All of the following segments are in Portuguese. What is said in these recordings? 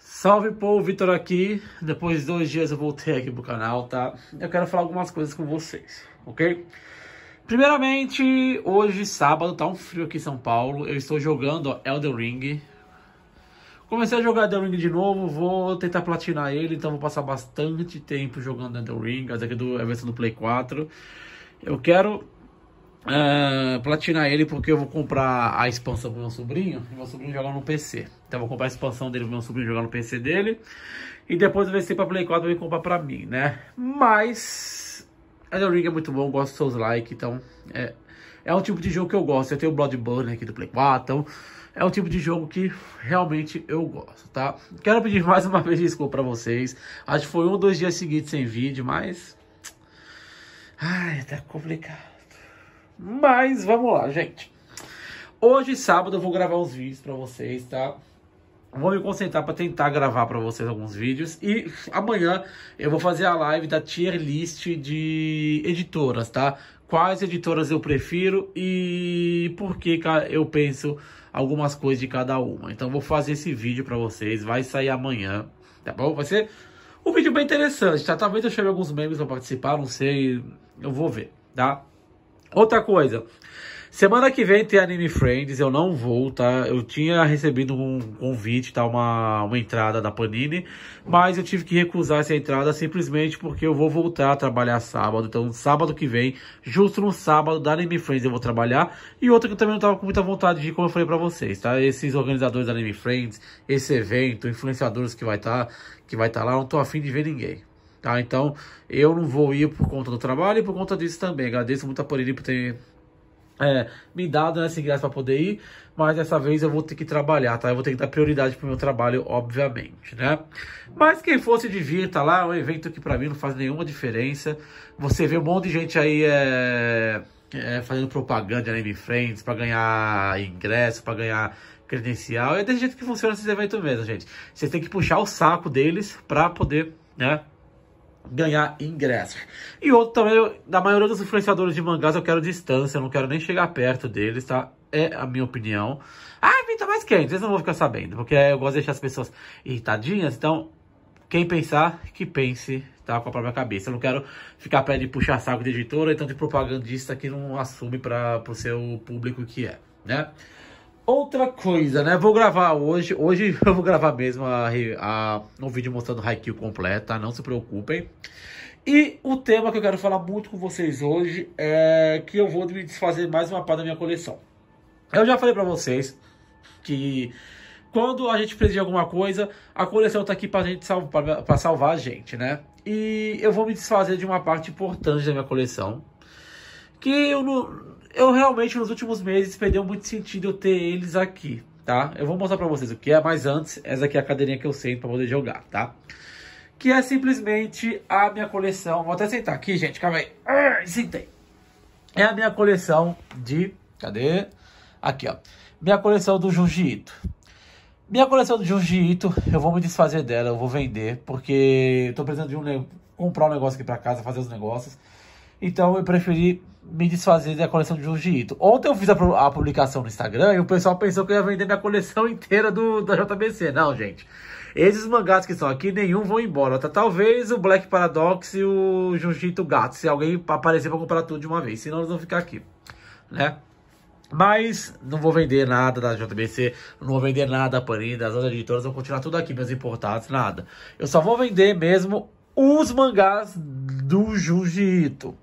Salve povo, Vitor aqui. Depois de dois dias eu voltei aqui pro canal, tá? Eu quero falar algumas coisas com vocês, ok? Primeiramente, hoje sábado tá um frio aqui em São Paulo. Eu estou jogando ó, Elden Ring. Comecei a jogar Elden Ring de novo, vou tentar platinar ele, então vou passar bastante tempo jogando Elden Ring, até que do, a versão do Play 4. Eu quero uh, platinar ele porque eu vou comprar a expansão pro meu sobrinho. E meu sobrinho jogar no PC. Então eu vou comprar a expansão dele pro meu sobrinho jogar no PC dele. E depois eu ver pra Play 4 eu vou comprar pra mim, né? Mas... Elden Ring é muito bom, gosto dos seus likes, então... É, é um tipo de jogo que eu gosto. Eu tenho o Bloodborne aqui do Play 4, então... É um tipo de jogo que realmente eu gosto, tá? Quero pedir mais uma vez desculpa pra vocês. Acho que foi um ou dois dias seguidos sem vídeo, mas... Ai, tá complicado. Mas vamos lá, gente. Hoje, sábado, eu vou gravar uns vídeos para vocês, tá? Vou me concentrar para tentar gravar para vocês alguns vídeos. E amanhã eu vou fazer a live da tier list de editoras, tá? Quais editoras eu prefiro e por que eu penso algumas coisas de cada uma. Então vou fazer esse vídeo para vocês, vai sair amanhã, tá bom? Vai ser um vídeo bem interessante, tá? Talvez eu chame alguns membros pra participar, não sei, eu vou ver, tá? Outra coisa, Semana que vem tem Anime Friends, eu não vou, tá? Eu tinha recebido um convite, tá? Uma, uma entrada da Panini, mas eu tive que recusar essa entrada simplesmente porque eu vou voltar a trabalhar sábado. Então, sábado que vem, justo no sábado da Anime Friends eu vou trabalhar. E outra que eu também não tava com muita vontade de, ir, como eu falei pra vocês, tá? Esses organizadores da Anime Friends, esse evento, influenciadores que vai estar tá, que vai estar tá lá, eu não tô afim de ver ninguém. Tá? Então, eu não vou ir por conta do trabalho e por conta disso também. Agradeço muito a Panini por ter é, me dado essa né, ingresso para poder ir, mas dessa vez eu vou ter que trabalhar, tá? Eu vou ter que dar prioridade pro meu trabalho, obviamente, né? Mas quem fosse se divirta lá, é um evento que para mim não faz nenhuma diferença. Você vê um monte de gente aí é, é fazendo propaganda na né, Friends para ganhar ingresso, para ganhar credencial. É desse jeito que funciona esses eventos mesmo, gente. você tem que puxar o saco deles para poder, né? ganhar ingressos. E outro também, eu, da maioria dos influenciadores de mangás, eu quero distância, eu não quero nem chegar perto deles, tá? É a minha opinião. Ah, tá mais quente Vocês não vão ficar sabendo, porque eu gosto de deixar as pessoas irritadinhas, então quem pensar, que pense, tá? Com a própria cabeça. Eu não quero ficar perto de puxar saco de editora, então de propagandista que não assume para o seu público que é, né? Outra coisa, né? Vou gravar hoje. Hoje eu vou gravar mesmo a, a, um vídeo mostrando o Haikyuu completo, tá? Não se preocupem. E o tema que eu quero falar muito com vocês hoje é que eu vou me desfazer mais uma parte da minha coleção. Eu já falei pra vocês que quando a gente precisa de alguma coisa, a coleção tá aqui pra, gente sal pra, pra salvar a gente, né? E eu vou me desfazer de uma parte importante da minha coleção. Que eu não, eu realmente nos últimos meses perdeu muito sentido eu ter eles aqui, tá? Eu vou mostrar pra vocês o que é, mas antes, essa aqui é a cadeirinha que eu sento pra poder jogar, tá? Que é simplesmente a minha coleção. Vou até sentar aqui, gente, calma aí. sentei. É a minha coleção de. Cadê? Aqui, ó. Minha coleção do jiu Minha coleção do jiu eu vou me desfazer dela, eu vou vender, porque eu tô precisando de um. comprar um negócio aqui pra casa, fazer os negócios. Então eu preferi me desfazer da coleção de Junji Ito. Ontem eu fiz a, a, publicação no Instagram e o pessoal pensou que eu ia vender minha coleção inteira do, da JBC. Não, gente. Esses mangás que estão aqui, nenhum vão embora. Tá, talvez o Black Paradox e o Junji Ito Gato, se alguém aparecer pra comprar tudo de uma vez. Senão eles vão ficar aqui, né? Mas não vou vender nada da JBC, não vou vender nada da Panini, das outras editoras, vou continuar tudo aqui, meus importados, nada. Eu só vou vender mesmo os mangás do Junji Ito.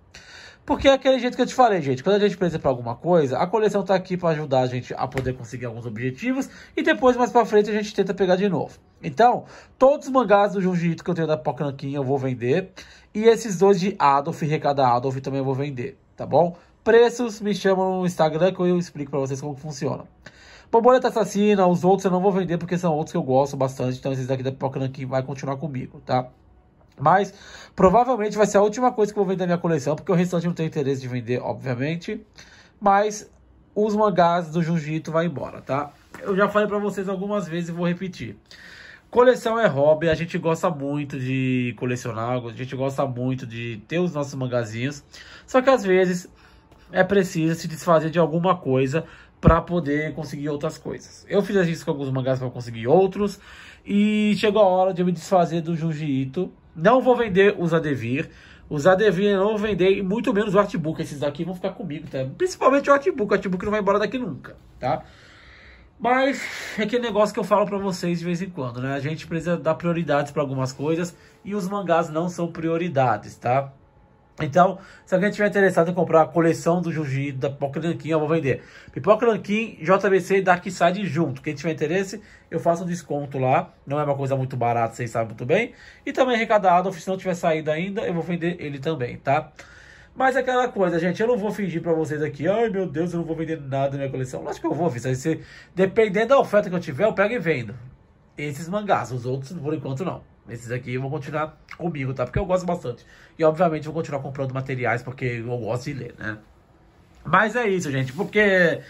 Porque é aquele jeito que eu te falei, gente. Quando a gente precisa para alguma coisa, a coleção tá aqui para ajudar a gente a poder conseguir alguns objetivos. E depois, mais para frente, a gente tenta pegar de novo. Então, todos os mangás do Junji Ito que eu tenho da Pocanquinha eu vou vender. E esses dois de Adolf, Recada Adolf, também eu vou vender, tá bom? Preços, me chamam no Instagram que eu explico para vocês como funciona. Borboleta Assassina, os outros eu não vou vender porque são outros que eu gosto bastante. Então, esses daqui da Pocanquinha vai continuar comigo, tá? Mas provavelmente vai ser a última coisa que eu vou vender da minha coleção, porque o restante não tem interesse de vender, obviamente. Mas os mangás do Jujutsu vai embora, tá? Eu já falei para vocês algumas vezes e vou repetir. Coleção é hobby, a gente gosta muito de colecionar, a gente gosta muito de ter os nossos mangazinhos. Só que às vezes é preciso se desfazer de alguma coisa para poder conseguir outras coisas. Eu fiz isso com alguns mangás para conseguir outros e chegou a hora de eu me desfazer do Junji Ito não vou vender os Adevir. Os Adevir eu não vou vender e muito menos o Artbook. Esses daqui vão ficar comigo, tá? Principalmente o Artbook. O Artbook não vai embora daqui nunca, tá? Mas é aquele negócio que eu falo para vocês de vez em quando, né? A gente precisa dar prioridades para algumas coisas e os mangás não são prioridades, tá? Então, se alguém tiver interessado em comprar a coleção do jiu da Pipoca Nanquim, eu vou vender. Pipoca Nanquim, JBC e Side junto. Quem tiver interesse, eu faço um desconto lá. Não é uma coisa muito barata, vocês sabem muito bem. E também arrecadado, se não tiver saído ainda, eu vou vender ele também, tá? Mas é aquela coisa, gente, eu não vou fingir para vocês aqui, ai meu Deus, eu não vou vender nada da minha coleção. Lógico que eu vou, filho. Se, dependendo da oferta que eu tiver, eu pego e vendo. Esses mangás, os outros, por enquanto, não. Esses aqui vão continuar comigo, tá? Porque eu gosto bastante. E, obviamente, vou continuar comprando materiais, porque eu gosto de ler, né? Mas é isso, gente, porque...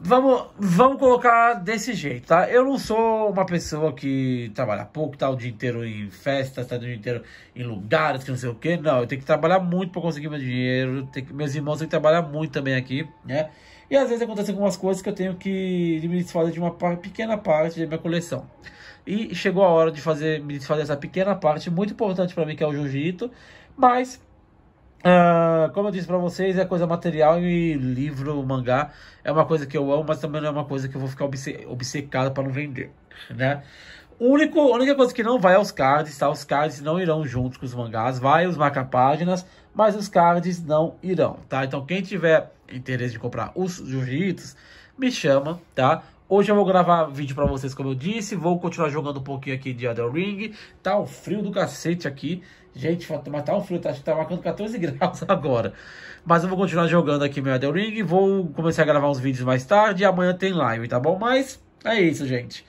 Vamos, vamos colocar desse jeito, tá? Eu não sou uma pessoa que trabalha pouco, tá o dia inteiro em festas, tá o dia inteiro em lugares, que não sei o que. Não, eu tenho que trabalhar muito para conseguir meu dinheiro. Que, meus irmãos têm que trabalhar muito também aqui, né? E às vezes acontecem algumas coisas que eu tenho que me desfazer de uma pequena parte da minha coleção. E chegou a hora de fazer, me desfazer dessa pequena parte, muito importante para mim, que é o jiu-jitsu. Mas Uh, como eu disse para vocês, é coisa material e livro, mangá é uma coisa que eu amo, mas também não é uma coisa que eu vou ficar obcecada obcecado para não vender, né? Único, a única coisa que não vai aos cards, tá? Os cards não irão juntos com os mangás, vai os marca-páginas, mas os cards não irão, tá? Então quem tiver interesse de comprar os Jiu-Jitsu, me chama, tá? Hoje eu vou gravar vídeo pra vocês, como eu disse, vou continuar jogando um pouquinho aqui de Elden Ring, tá um frio do cacete aqui, gente, mas tá um frio, tá, tá marcando 14 graus agora, mas eu vou continuar jogando aqui meu Elden Ring, vou começar a gravar uns vídeos mais tarde, amanhã tem live, tá bom? Mas é isso, gente.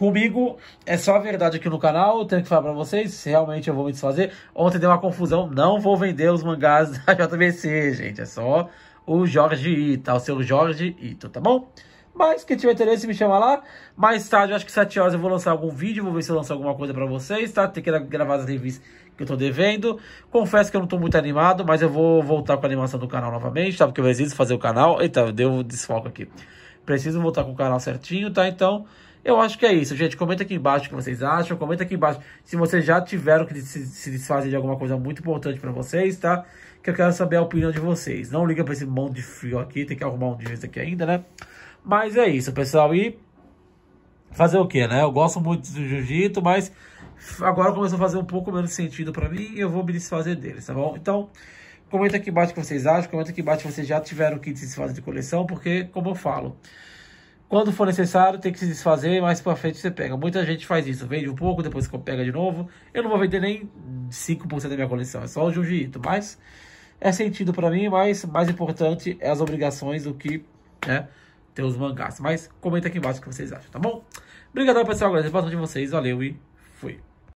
Comigo é só a verdade aqui no canal, eu tenho que falar pra vocês, realmente eu vou me desfazer. Ontem deu uma confusão, não vou vender os mangás da JBC, gente, é só o Jorge Ita, o seu Jorge Ita, tá bom? Mas quem tiver interesse, me chama lá. Mais tarde, acho que 7 horas, eu vou lançar algum vídeo. Vou ver se eu lanço alguma coisa pra vocês, tá? Tem que gravar as revistas que eu tô devendo. Confesso que eu não tô muito animado, mas eu vou voltar com a animação do canal novamente, tá? Porque eu preciso fazer o canal. Eita, deu um desfoco aqui. Preciso voltar com o canal certinho, tá? Então, eu acho que é isso, gente. Comenta aqui embaixo o que vocês acham. Comenta aqui embaixo se vocês já tiveram que se, se desfazer de alguma coisa muito importante para vocês, tá? Que eu quero saber a opinião de vocês. Não liga para esse monte de frio aqui, tem que arrumar um dia aqui ainda, né? Mas é isso, pessoal. E fazer o que, né? Eu gosto muito do jiu-jitsu, mas agora começou a fazer um pouco menos sentido para mim e eu vou me desfazer deles, tá bom? Então, comenta aqui embaixo o que vocês acham. Comenta aqui embaixo se vocês já tiveram que se desfazer de coleção, porque, como eu falo. Quando for necessário, tem que se desfazer, mais pra frente você pega. Muita gente faz isso, vende um pouco, depois pega de novo. Eu não vou vender nem 5% da minha coleção, é só o jiu-jitsu. Mas é sentido para mim, mas mais importante é as obrigações do que né, ter os mangás. Mas comenta aqui embaixo o que vocês acham, tá bom? Obrigado pessoal. Agradeço a participação de vocês. Valeu e fui.